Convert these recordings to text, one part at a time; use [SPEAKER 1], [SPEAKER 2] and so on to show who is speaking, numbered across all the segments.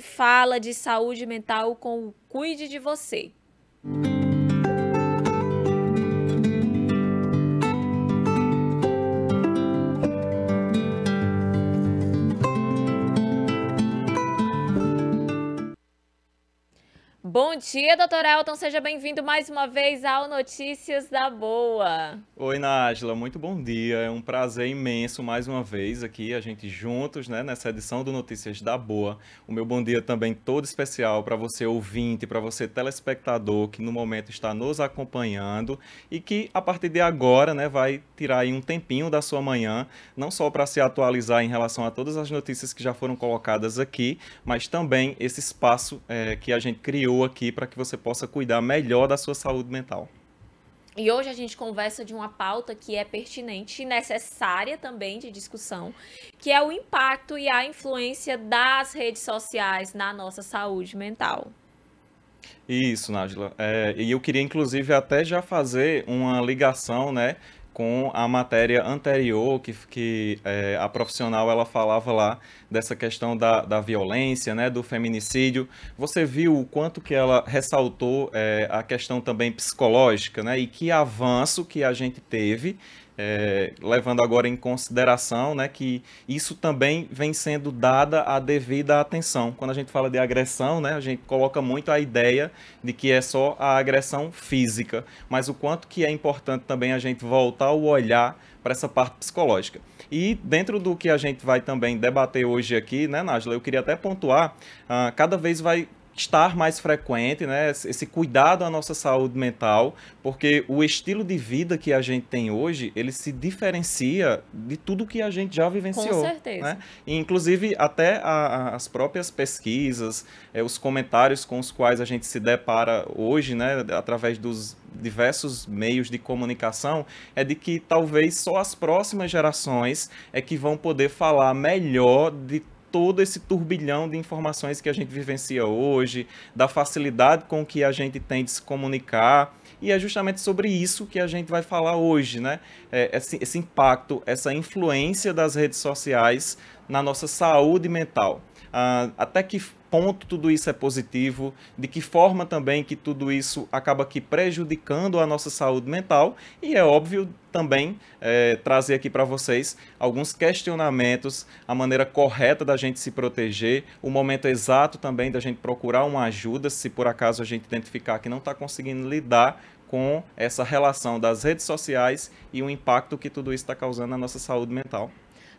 [SPEAKER 1] fala de saúde mental com o Cuide de Você. dia, doutor Elton. Seja bem-vindo mais uma vez ao Notícias da Boa.
[SPEAKER 2] Oi, Nájila. Muito bom dia. É um prazer imenso mais uma vez aqui, a gente juntos, né, nessa edição do Notícias da Boa. O meu bom dia também todo especial para você ouvinte, para você telespectador que no momento está nos acompanhando e que a partir de agora, né, vai tirar aí um tempinho da sua manhã, não só para se atualizar em relação a todas as notícias que já foram colocadas aqui, mas também esse espaço é, que a gente criou aqui aqui para que você possa cuidar melhor da sua saúde mental.
[SPEAKER 1] E hoje a gente conversa de uma pauta que é pertinente e necessária também de discussão, que é o impacto e a influência das redes sociais na nossa saúde mental.
[SPEAKER 2] Isso, Nájila. É, e eu queria, inclusive, até já fazer uma ligação, né? com a matéria anterior que, que é, a profissional ela falava lá dessa questão da, da violência, né, do feminicídio. Você viu o quanto que ela ressaltou é, a questão também psicológica, né, e que avanço que a gente teve é, levando agora em consideração né, que isso também vem sendo dada a devida atenção. Quando a gente fala de agressão, né, a gente coloca muito a ideia de que é só a agressão física, mas o quanto que é importante também a gente voltar o olhar para essa parte psicológica. E dentro do que a gente vai também debater hoje aqui, né, Nájila, eu queria até pontuar, uh, cada vez vai estar mais frequente, né, esse cuidado à nossa saúde mental, porque o estilo de vida que a gente tem hoje, ele se diferencia de tudo que a gente já vivenciou. Com certeza. Né? E, inclusive, até a, a, as próprias pesquisas, é, os comentários com os quais a gente se depara hoje, né, através dos diversos meios de comunicação, é de que talvez só as próximas gerações é que vão poder falar melhor de todo esse turbilhão de informações que a gente vivencia hoje, da facilidade com que a gente tem de se comunicar. E é justamente sobre isso que a gente vai falar hoje, né? É, esse, esse impacto, essa influência das redes sociais na nossa saúde mental. Ah, até que ponto tudo isso é positivo, de que forma também que tudo isso acaba aqui prejudicando a nossa saúde mental e é óbvio também é, trazer aqui para vocês alguns questionamentos, a maneira correta da gente se proteger, o momento exato também da gente procurar uma ajuda, se por acaso a gente identificar que não está conseguindo lidar com essa relação das redes sociais e o impacto que tudo isso está causando na nossa saúde mental.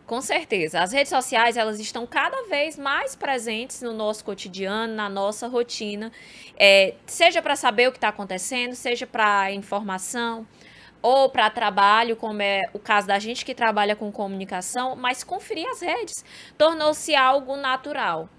[SPEAKER 1] Com certeza. As redes sociais, elas estão cada vez mais presentes no nosso cotidiano, na nossa rotina, é, seja para saber o que está acontecendo, seja para informação, ou para trabalho, como é o caso da gente que trabalha com comunicação, mas conferir as redes tornou-se algo natural.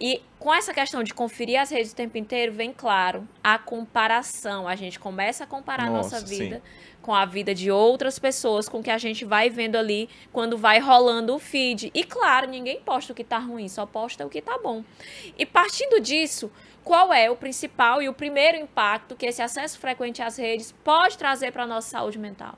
[SPEAKER 1] E com essa questão de conferir as redes o tempo inteiro, vem claro a comparação. A gente começa a comparar nossa, a nossa vida sim com a vida de outras pessoas, com o que a gente vai vendo ali quando vai rolando o feed. E claro, ninguém posta o que tá ruim, só posta o que tá bom. E partindo disso, qual é o principal e o primeiro impacto que esse acesso frequente às redes pode trazer para nossa saúde mental?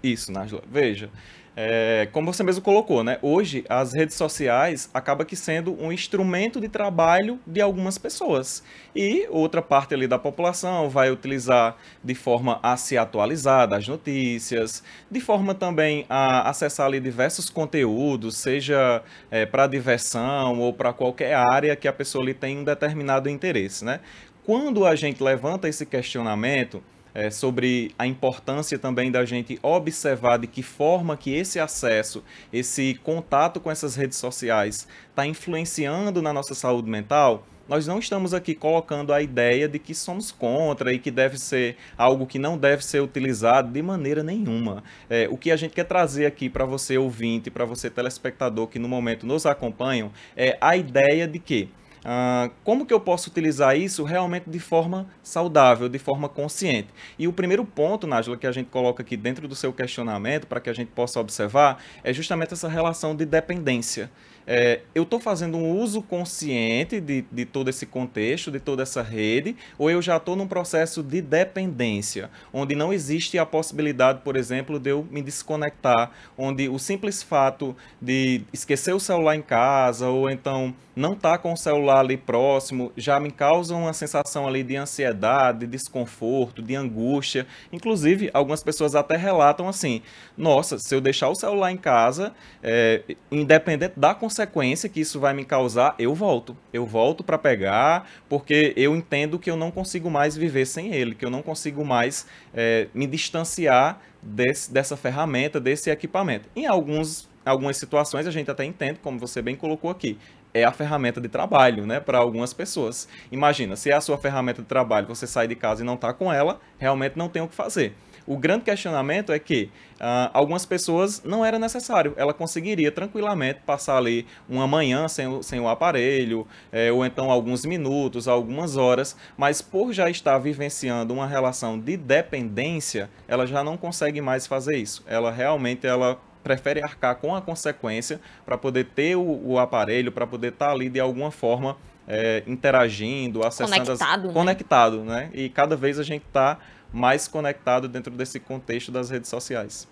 [SPEAKER 2] Isso, Nájula. Veja, é, como você mesmo colocou, né? Hoje as redes sociais acaba que sendo um instrumento de trabalho de algumas pessoas e outra parte ali da população vai utilizar de forma a se atualizar das notícias, de forma também a acessar ali diversos conteúdos, seja é, para diversão ou para qualquer área que a pessoa ali tem um determinado interesse, né? Quando a gente levanta esse questionamento, é, sobre a importância também da gente observar de que forma que esse acesso, esse contato com essas redes sociais está influenciando na nossa saúde mental, nós não estamos aqui colocando a ideia de que somos contra e que deve ser algo que não deve ser utilizado de maneira nenhuma. É, o que a gente quer trazer aqui para você ouvinte, para você telespectador que no momento nos acompanham, é a ideia de que Uh, como que eu posso utilizar isso realmente de forma saudável, de forma consciente? E o primeiro ponto, Nájila, que a gente coloca aqui dentro do seu questionamento, para que a gente possa observar, é justamente essa relação de dependência é, eu estou fazendo um uso consciente de, de todo esse contexto, de toda essa rede, ou eu já estou num processo de dependência, onde não existe a possibilidade, por exemplo, de eu me desconectar, onde o simples fato de esquecer o celular em casa, ou então não estar tá com o celular ali próximo, já me causa uma sensação ali de ansiedade, de desconforto, de angústia. Inclusive, algumas pessoas até relatam assim: nossa, se eu deixar o celular em casa, é, independente da consequência que isso vai me causar, eu volto. Eu volto para pegar, porque eu entendo que eu não consigo mais viver sem ele, que eu não consigo mais é, me distanciar desse, dessa ferramenta, desse equipamento. Em alguns, algumas situações, a gente até entende, como você bem colocou aqui, é a ferramenta de trabalho, né, para algumas pessoas. Imagina, se é a sua ferramenta de trabalho, você sai de casa e não está com ela, realmente não tem o que fazer. O grande questionamento é que uh, algumas pessoas não era necessário, ela conseguiria tranquilamente passar ali uma manhã sem o, sem o aparelho, é, ou então alguns minutos, algumas horas, mas por já estar vivenciando uma relação de dependência, ela já não consegue mais fazer isso. Ela realmente ela prefere arcar com a consequência para poder ter o, o aparelho, para poder estar tá ali de alguma forma é, interagindo, acessando. Conectado, as... né? Conectado, né? E cada vez a gente está mais conectado dentro desse contexto das redes sociais.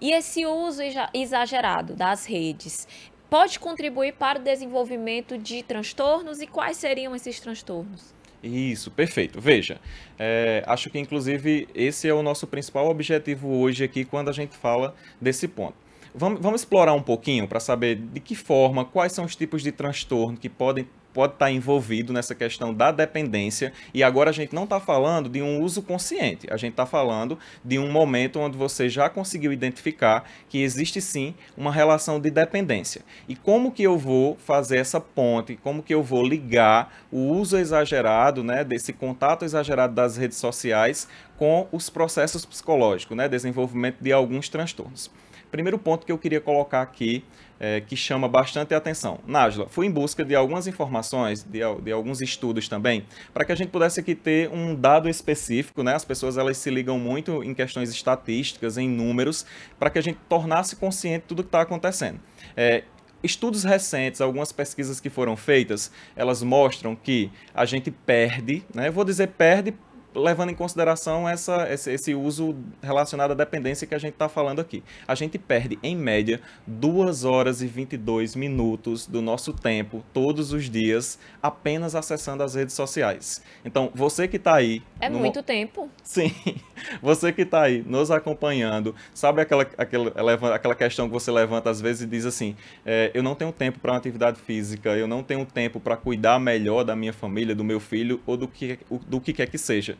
[SPEAKER 1] E esse uso exagerado das redes pode contribuir para o desenvolvimento de transtornos e quais seriam esses transtornos?
[SPEAKER 2] Isso, perfeito. Veja, é, acho que inclusive esse é o nosso principal objetivo hoje aqui quando a gente fala desse ponto. Vamos, vamos explorar um pouquinho para saber de que forma, quais são os tipos de transtorno que podem pode estar tá envolvido nessa questão da dependência. E agora a gente não está falando de um uso consciente, a gente está falando de um momento onde você já conseguiu identificar que existe sim uma relação de dependência. E como que eu vou fazer essa ponte? Como que eu vou ligar o uso exagerado, né, desse contato exagerado das redes sociais com os processos psicológicos, né, desenvolvimento de alguns transtornos? Primeiro ponto que eu queria colocar aqui é, que chama bastante atenção. Nájla, fui em busca de algumas informações, de, de alguns estudos também, para que a gente pudesse aqui ter um dado específico, né? As pessoas elas se ligam muito em questões estatísticas, em números, para que a gente tornasse consciente tudo que está acontecendo. É, estudos recentes, algumas pesquisas que foram feitas, elas mostram que a gente perde, né? Eu vou dizer perde levando em consideração essa, esse, esse, uso relacionado à dependência que a gente está falando aqui. A gente perde, em média, 2 horas e 22 minutos do nosso tempo todos os dias apenas acessando as redes sociais. Então, você que está aí... É no... muito
[SPEAKER 1] tempo. Sim.
[SPEAKER 2] Você que está aí nos acompanhando, sabe aquela, aquela, aquela questão que você levanta às vezes e diz assim, é, eu não tenho tempo para uma atividade física, eu não tenho tempo para cuidar melhor da minha família, do meu filho ou do que, do que quer que seja.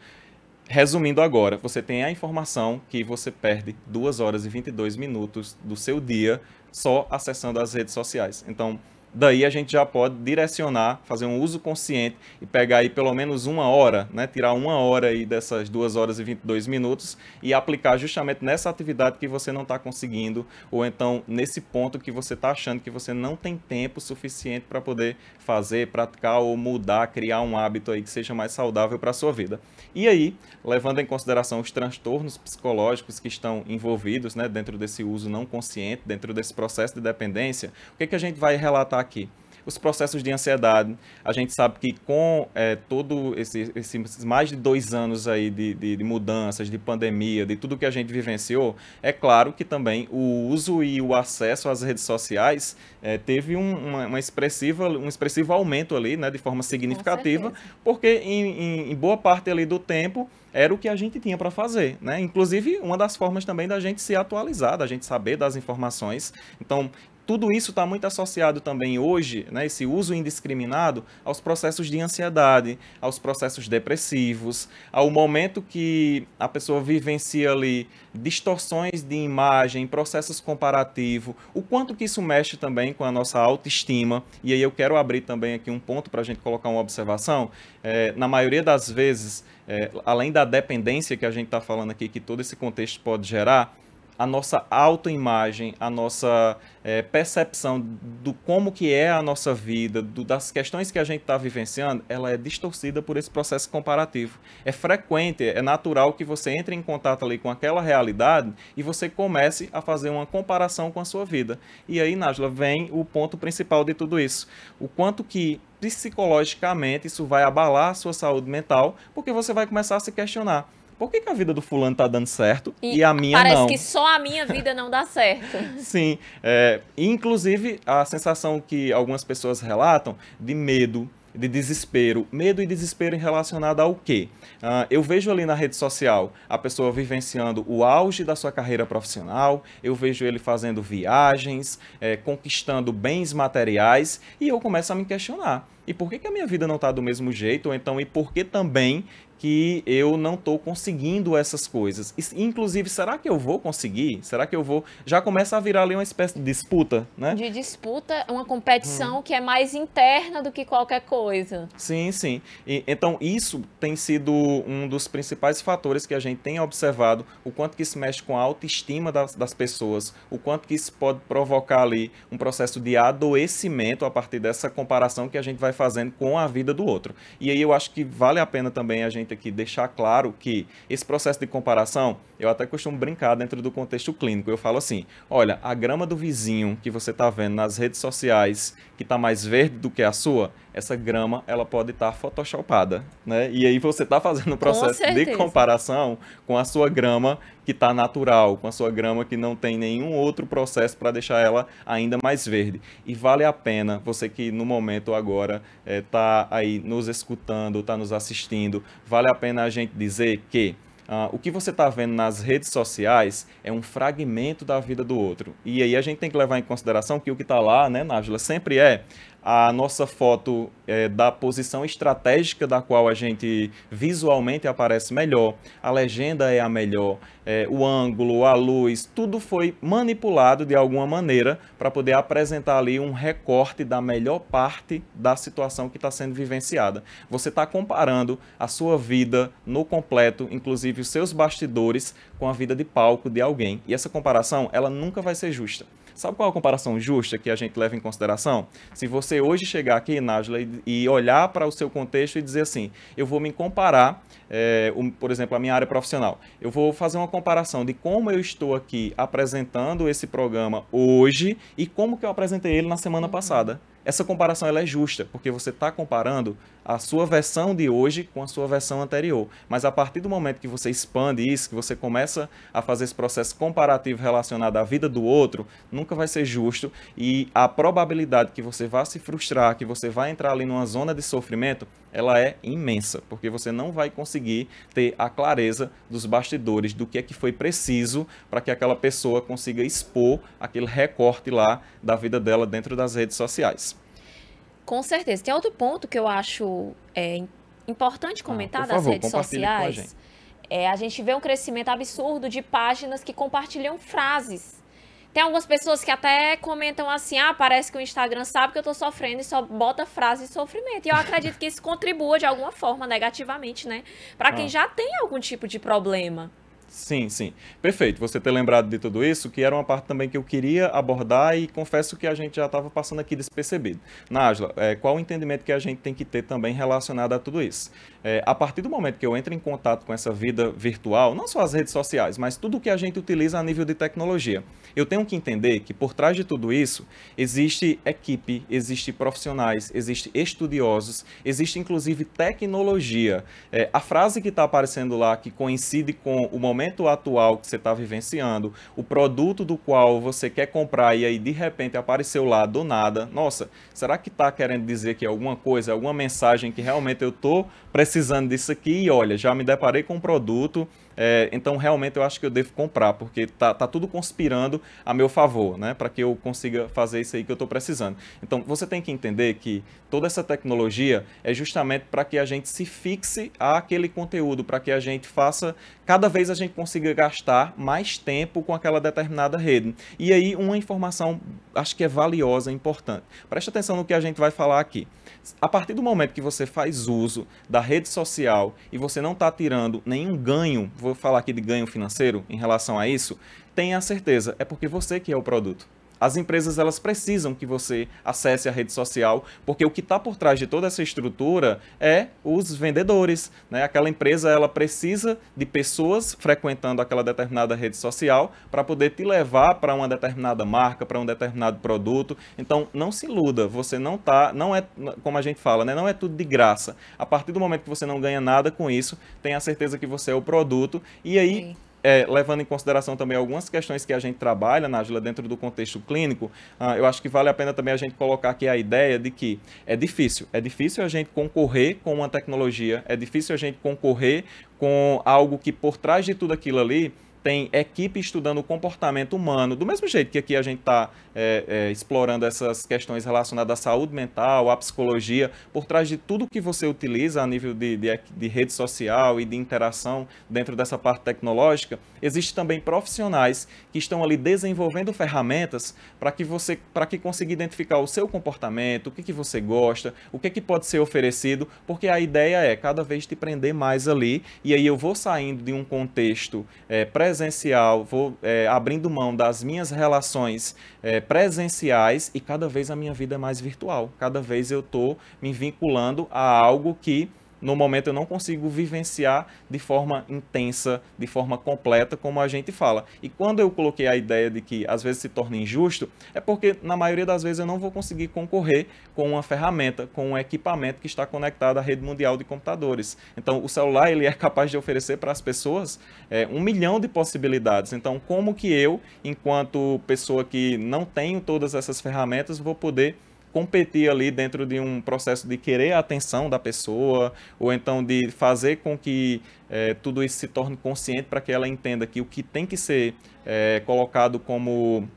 [SPEAKER 2] Resumindo agora, você tem a informação que você perde 2 horas e 22 minutos do seu dia só acessando as redes sociais. Então, daí a gente já pode direcionar, fazer um uso consciente e pegar aí pelo menos uma hora, né? tirar uma hora aí dessas duas horas e 22 minutos e aplicar justamente nessa atividade que você não está conseguindo ou então nesse ponto que você está achando que você não tem tempo suficiente para poder fazer, praticar ou mudar, criar um hábito aí que seja mais saudável para a sua vida. E aí, levando em consideração os transtornos psicológicos que estão envolvidos né, dentro desse uso não consciente, dentro desse processo de dependência, o que, que a gente vai relatar aqui. Os processos de ansiedade, a gente sabe que com é, todo esse, esses mais de dois anos aí de, de, de, mudanças, de pandemia, de tudo que a gente vivenciou, é claro que também o uso e o acesso às redes sociais é, teve um, uma, uma, expressiva, um expressivo aumento ali, né, de forma significativa, porque em, em, em boa parte ali do tempo era o que a gente tinha para fazer, né? Inclusive, uma das formas também da gente se atualizar, da gente saber das informações. Então, tudo isso está muito associado também hoje, né, esse uso indiscriminado, aos processos de ansiedade, aos processos depressivos, ao momento que a pessoa vivencia ali distorções de imagem, processos comparativos, o quanto que isso mexe também com a nossa autoestima. E aí eu quero abrir também aqui um ponto para a gente colocar uma observação. É, na maioria das vezes, é, além da dependência que a gente está falando aqui, que todo esse contexto pode gerar, a nossa autoimagem, a nossa é, percepção do como que é a nossa vida, do, das questões que a gente está vivenciando, ela é distorcida por esse processo comparativo. É frequente, é natural que você entre em contato ali com aquela realidade e você comece a fazer uma comparação com a sua vida. E aí, Najla, vem o ponto principal de tudo isso. O quanto que psicologicamente isso vai abalar a sua saúde mental, porque você vai começar a se questionar por que, que a vida do fulano tá dando certo e, e a minha parece não? Parece
[SPEAKER 1] que só a minha vida não dá certo.
[SPEAKER 2] Sim. É, inclusive, a sensação que algumas pessoas relatam de medo, de desespero. Medo e desespero relacionado ao quê? Uh, eu vejo ali na rede social a pessoa vivenciando o auge da sua carreira profissional, eu vejo ele fazendo viagens, é, conquistando bens materiais e eu começo a me questionar. E por que, que a minha vida não está do mesmo jeito? Ou então, e por que também que eu não estou conseguindo essas coisas. Inclusive, será que eu vou conseguir? Será que eu vou? Já começa a virar ali uma espécie de disputa, né? De
[SPEAKER 1] disputa, uma competição hum. que é mais interna do que qualquer coisa.
[SPEAKER 2] Sim, sim. E, então, isso tem sido um dos principais fatores que a gente tem observado, o quanto que isso mexe com a autoestima das, das pessoas, o quanto que isso pode provocar ali um processo de adoecimento a partir dessa comparação que a gente vai fazendo com a vida do outro. E aí eu acho que vale a pena também a gente que aqui deixar claro que esse processo de comparação, eu até costumo brincar dentro do contexto clínico. Eu falo assim: olha, a grama do vizinho que você está vendo nas redes sociais, que está mais verde do que a sua, essa grama ela pode estar tá photoshopada, né? E aí você está fazendo um processo de comparação com a sua grama que está natural, com a sua grama que não tem nenhum outro processo para deixar ela ainda mais verde. E vale a pena você que no momento agora está eh, é, aí nos escutando, está nos assistindo, vale a pena a gente dizer que Uh, o que você está vendo nas redes sociais é um fragmento da vida do outro. E aí a gente tem que levar em consideração que o que está lá, né, Nájula, sempre é a nossa foto é, da posição estratégica da qual a gente visualmente aparece melhor, a legenda é a melhor, é, o ângulo, a luz, tudo foi manipulado de alguma maneira para poder apresentar ali um recorte da melhor parte da situação que está sendo vivenciada. Você está comparando a sua vida no completo, inclusive os seus bastidores, com a vida de palco de alguém. E essa comparação, ela nunca vai ser justa. Sabe qual é a comparação justa que a gente leva em consideração? Se você hoje chegar aqui, Nájila, e olhar para o seu contexto e dizer assim, eu vou me comparar, é, eh, um, por exemplo, a minha área profissional. Eu vou fazer uma comparação de como eu estou aqui apresentando esse programa hoje e como que eu apresentei ele na semana uhum. passada essa comparação ela é justa, porque você está comparando a sua versão de hoje com a sua versão anterior. Mas a partir do momento que você expande isso, que você começa a fazer esse processo comparativo relacionado à vida do outro, nunca vai ser justo e a probabilidade que você vá se frustrar, que você vai entrar ali numa zona de sofrimento, ela é imensa, porque você não vai conseguir ter a clareza dos bastidores do que é que foi preciso para que aquela pessoa consiga expor aquele recorte lá da vida dela dentro das redes sociais.
[SPEAKER 1] Com certeza. Tem outro ponto que eu acho é, importante ah, comentar ah, das redes sociais. A gente. É, a gente vê um crescimento absurdo de páginas que compartilham frases tem algumas pessoas que até comentam assim: ah, parece que o Instagram sabe que eu tô sofrendo e só bota frase de sofrimento. E eu acredito que isso contribua de alguma forma negativamente, né? Para quem ah. já tem algum tipo de problema.
[SPEAKER 2] Sim, sim. Perfeito. Você ter lembrado de tudo isso, que era uma parte também que eu queria abordar e confesso que a gente já estava passando aqui despercebido. Nájla é, qual o entendimento que a gente tem que ter também relacionado a tudo isso? É, a partir do momento que eu entro em contato com essa vida virtual, não só as redes sociais, mas tudo que a gente utiliza a nível de tecnologia, eu tenho que entender que por trás de tudo isso existe equipe, existe profissionais, existe estudiosos, existe inclusive tecnologia. É, a frase que está aparecendo lá, que coincide com o momento atual que você está vivenciando, o produto do qual você quer comprar e aí de repente apareceu lá do nada, nossa, será que está querendo dizer que é alguma coisa, alguma mensagem que realmente eu estou precisando disso aqui e olha, já me deparei com um produto é, então, realmente, eu acho que eu devo comprar, porque tá, tá tudo conspirando a meu favor, né? Para que eu consiga fazer isso aí que eu estou precisando. Então, você tem que entender que toda essa tecnologia é justamente para que a gente se fixe aquele conteúdo, para que a gente faça, cada vez a gente consiga gastar mais tempo com aquela determinada rede. E aí, uma informação acho que é valiosa, importante. Preste atenção no que a gente vai falar aqui. A partir do momento que você faz uso da rede social e você não está tirando nenhum ganho, vou falar aqui de ganho financeiro em relação a isso, tenha certeza, é porque você que é o produto. As empresas elas precisam que você acesse a rede social, porque o que está por trás de toda essa estrutura é os vendedores. Né? Aquela empresa ela precisa de pessoas frequentando aquela determinada rede social para poder te levar para uma determinada marca, para um determinado produto. Então não se iluda, você não tá, não é como a gente fala, né? não é tudo de graça. A partir do momento que você não ganha nada com isso, tenha certeza que você é o produto e aí Sim é, levando em consideração também algumas questões que a gente trabalha, na Ágila dentro do contexto clínico, ah, eu acho que vale a pena também a gente colocar aqui a ideia de que é difícil. É difícil a gente concorrer com uma tecnologia, é difícil a gente concorrer com algo que por trás de tudo aquilo ali tem equipe estudando o comportamento humano, do mesmo jeito que aqui a gente está é, é, explorando essas questões relacionadas à saúde mental, à psicologia, por trás de tudo que você utiliza a nível de, de, de rede social e de interação dentro dessa parte tecnológica, existem também profissionais que estão ali desenvolvendo ferramentas para que você, para que consiga identificar o seu comportamento, o que, que você gosta, o que, que pode ser oferecido, porque a ideia é cada vez te prender mais ali, e aí eu vou saindo de um contexto é, presente presencial, vou é, abrindo mão das minhas relações é, presenciais e cada vez a minha vida é mais virtual. Cada vez eu estou me vinculando a algo que no momento eu não consigo vivenciar de forma intensa, de forma completa, como a gente fala. E quando eu coloquei a ideia de que às vezes se torna injusto, é porque na maioria das vezes eu não vou conseguir concorrer com uma ferramenta, com um equipamento que está conectado à rede mundial de computadores. Então, o celular ele é capaz de oferecer para as pessoas é, um milhão de possibilidades. Então, como que eu, enquanto pessoa que não tenho todas essas ferramentas, vou poder competir ali dentro de um processo de querer a atenção da pessoa, ou então de fazer com que é, tudo isso se torne consciente para que ela entenda que o que tem que ser é, colocado como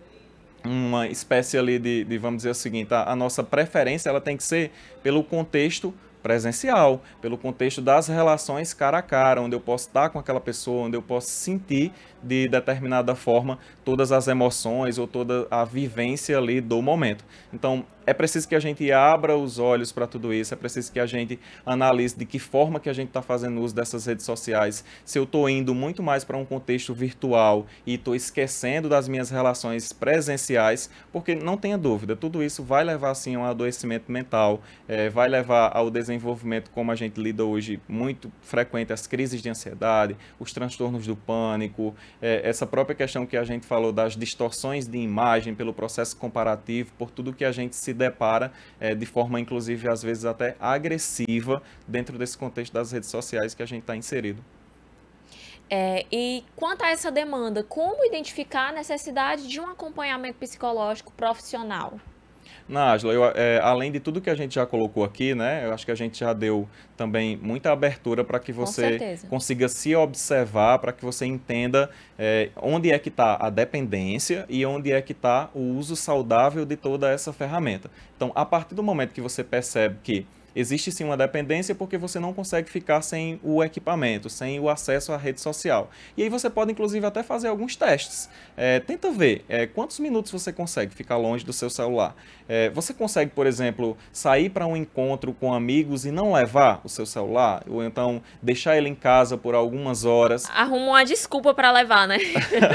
[SPEAKER 2] uma espécie ali de, de vamos dizer o seguinte, a, a nossa preferência ela tem que ser pelo contexto presencial, pelo contexto das relações cara a cara, onde eu posso estar com aquela pessoa, onde eu posso sentir de determinada forma todas as emoções ou toda a vivência ali do momento. Então, é preciso que a gente abra os olhos para tudo isso, é preciso que a gente analise de que forma que a gente está fazendo uso dessas redes sociais. Se eu estou indo muito mais para um contexto virtual e estou esquecendo das minhas relações presenciais, porque não tenha dúvida, tudo isso vai levar sim a um adoecimento mental, é, vai levar ao desenvolvimento, como a gente lida hoje, muito frequente as crises de ansiedade, os transtornos do pânico, é, essa própria questão que a gente falou das distorções de imagem, pelo processo comparativo, por tudo que a gente se depara é, de forma, inclusive, às vezes até agressiva, dentro desse contexto das redes sociais que a gente está inserido.
[SPEAKER 1] É, e quanto a essa demanda, como identificar a necessidade de um acompanhamento psicológico profissional?
[SPEAKER 2] Na Ágila, eu, é, além de tudo que a gente já colocou aqui, né, eu acho que a gente já deu também muita abertura para que você consiga se observar, para que você entenda é, onde é que está a dependência e onde é que está o uso saudável de toda essa ferramenta. Então, a partir do momento que você percebe que Existe sim uma dependência porque você não consegue ficar sem o equipamento, sem o acesso à rede social. E aí você pode, inclusive, até fazer alguns testes. É, tenta ver é, quantos minutos você consegue ficar longe do seu celular. É, você consegue, por exemplo, sair para um encontro com amigos e não levar o seu celular? Ou então deixar ele em casa por algumas horas?
[SPEAKER 1] Arruma uma desculpa para levar, né?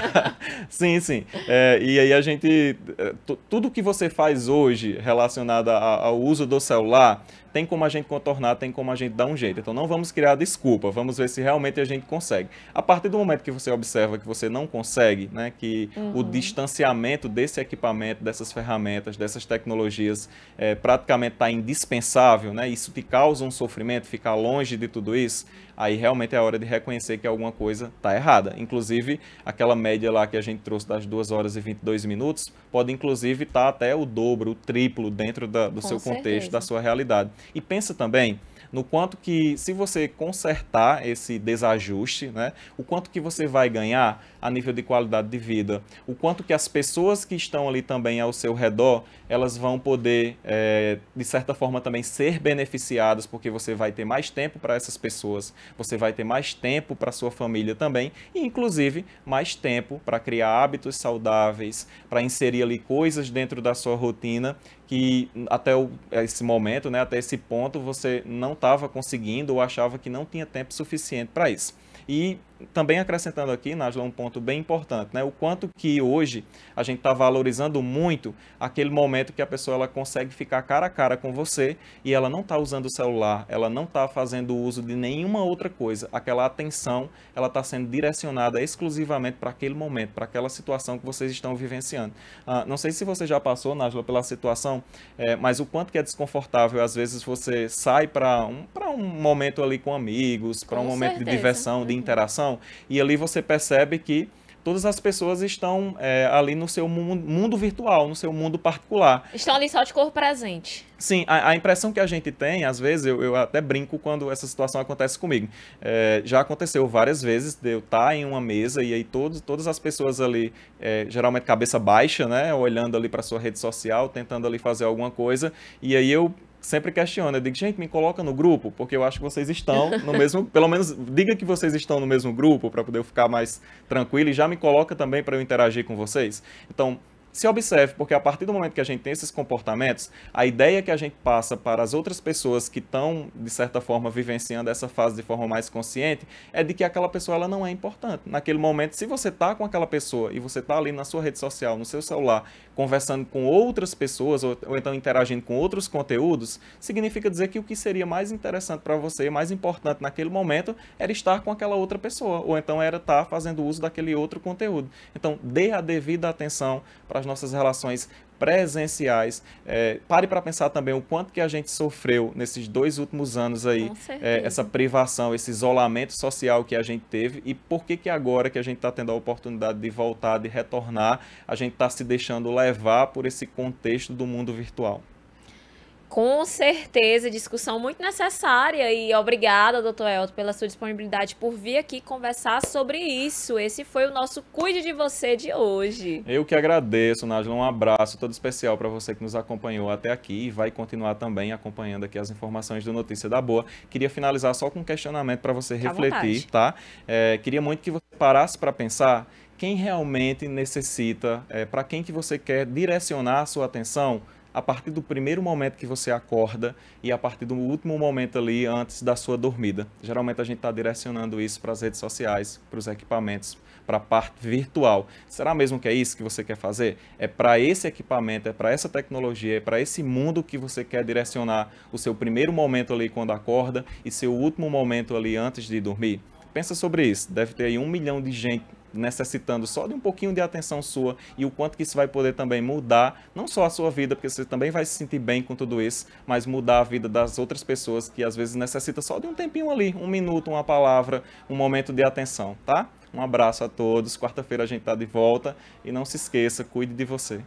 [SPEAKER 2] sim, sim. É, e aí a gente. É, tudo que você faz hoje relacionado ao uso do celular tem como a gente contornar, tem como a gente dar um jeito. Então não vamos criar desculpa, vamos ver se realmente a gente consegue. A partir do momento que você observa que você não consegue, né, que uhum. o distanciamento desse equipamento, dessas ferramentas, dessas tecnologias é, praticamente está indispensável, né, isso te causa um sofrimento, ficar longe de tudo isso, aí realmente é a hora de reconhecer que alguma coisa está errada. Inclusive, aquela média lá que a gente trouxe das 2 horas e 22 minutos pode inclusive estar tá até o dobro, o triplo dentro da, do Com seu certeza. contexto, da sua realidade. E pensa também no quanto que, se você consertar esse desajuste, né, o quanto que você vai ganhar a nível de qualidade de vida, o quanto que as pessoas que estão ali também ao seu redor, elas vão poder, é, de certa forma, também ser beneficiadas, porque você vai ter mais tempo para essas pessoas, você vai ter mais tempo para sua família também, e inclusive mais tempo para criar hábitos saudáveis, para inserir ali coisas dentro da sua rotina que até o, é, esse momento, né, até esse ponto, você não estava conseguindo ou achava que não tinha tempo suficiente para isso. E também acrescentando aqui, Najla, um ponto bem importante, né? O quanto que hoje a gente está valorizando muito aquele momento que a pessoa ela consegue ficar cara a cara com você e ela não está usando o celular, ela não está fazendo uso de nenhuma outra coisa. Aquela atenção, ela está sendo direcionada exclusivamente para aquele momento, para aquela situação que vocês estão vivenciando. Ah, não sei se você já passou, Najla, pela situação, é, mas o quanto que é desconfortável às vezes você sai para um, um momento ali com amigos, para um certeza. momento de diversão, de uhum. interação, e ali você percebe que todas as pessoas estão é, ali no seu mundo, mundo, virtual, no seu mundo particular.
[SPEAKER 1] Estão ali só de corpo presente.
[SPEAKER 2] Sim, a, a impressão que a gente tem, às vezes, eu, eu até brinco quando essa situação acontece comigo. É, já aconteceu várias vezes de eu estar em uma mesa e aí todos, todas as pessoas ali, é, geralmente cabeça baixa, né, olhando ali para sua rede social, tentando ali fazer alguma coisa, e aí eu sempre questiono. Eu digo, gente, me coloca no grupo, porque eu acho que vocês estão no mesmo. pelo menos diga que vocês estão no mesmo grupo para poder ficar mais tranquilo e já me coloca também para eu interagir com vocês. Então, se observe, porque a partir do momento que a gente tem esses comportamentos, a ideia que a gente passa para as outras pessoas que estão, de certa forma, vivenciando essa fase de forma mais consciente, é de que aquela pessoa ela não é importante. Naquele momento, se você está com aquela pessoa e você está ali na sua rede social, no seu celular, conversando com outras pessoas ou, ou então interagindo com outros conteúdos, significa dizer que o que seria mais interessante para você, mais importante naquele momento, era estar com aquela outra pessoa, ou então era estar tá fazendo uso daquele outro conteúdo. Então, dê a devida atenção para as nossas relações presenciais. É, pare para pensar também o quanto que a gente sofreu nesses dois últimos anos aí, é, essa privação, esse isolamento social que a gente teve e por que que agora que a gente está tendo a oportunidade de voltar, de retornar, a gente está se deixando levar por esse contexto do mundo virtual.
[SPEAKER 1] Com certeza, discussão muito necessária e obrigada, doutor Elton, pela sua disponibilidade por vir aqui conversar sobre isso. Esse foi o nosso Cuide de Você de hoje.
[SPEAKER 2] Eu que agradeço, Nájula. Um abraço todo especial para você que nos acompanhou até aqui e vai continuar também acompanhando aqui as informações do Notícia da Boa. Queria finalizar só com um questionamento para você refletir, tá? É, queria muito que você parasse para pensar quem realmente necessita, é, para quem que você quer direcionar a sua atenção a partir do primeiro momento que você acorda e a partir do último momento ali antes da sua dormida. Geralmente a gente está direcionando isso para as redes sociais, para os equipamentos, para a parte virtual. Será mesmo que é isso que você quer fazer? É para esse equipamento, é para essa tecnologia, é para esse mundo que você quer direcionar o seu primeiro momento ali quando acorda e seu último momento ali antes de dormir? Pensa sobre isso. Deve ter aí um milhão de gente necessitando só de um pouquinho de atenção sua e o quanto que isso vai poder também mudar, não só a sua vida, porque você também vai se sentir bem com tudo isso, mas mudar a vida das outras pessoas que às vezes necessita só de um tempinho ali, um minuto, uma palavra, um momento de atenção, tá? Um abraço a todos. Quarta-feira a gente tá de volta e não se esqueça, cuide de você.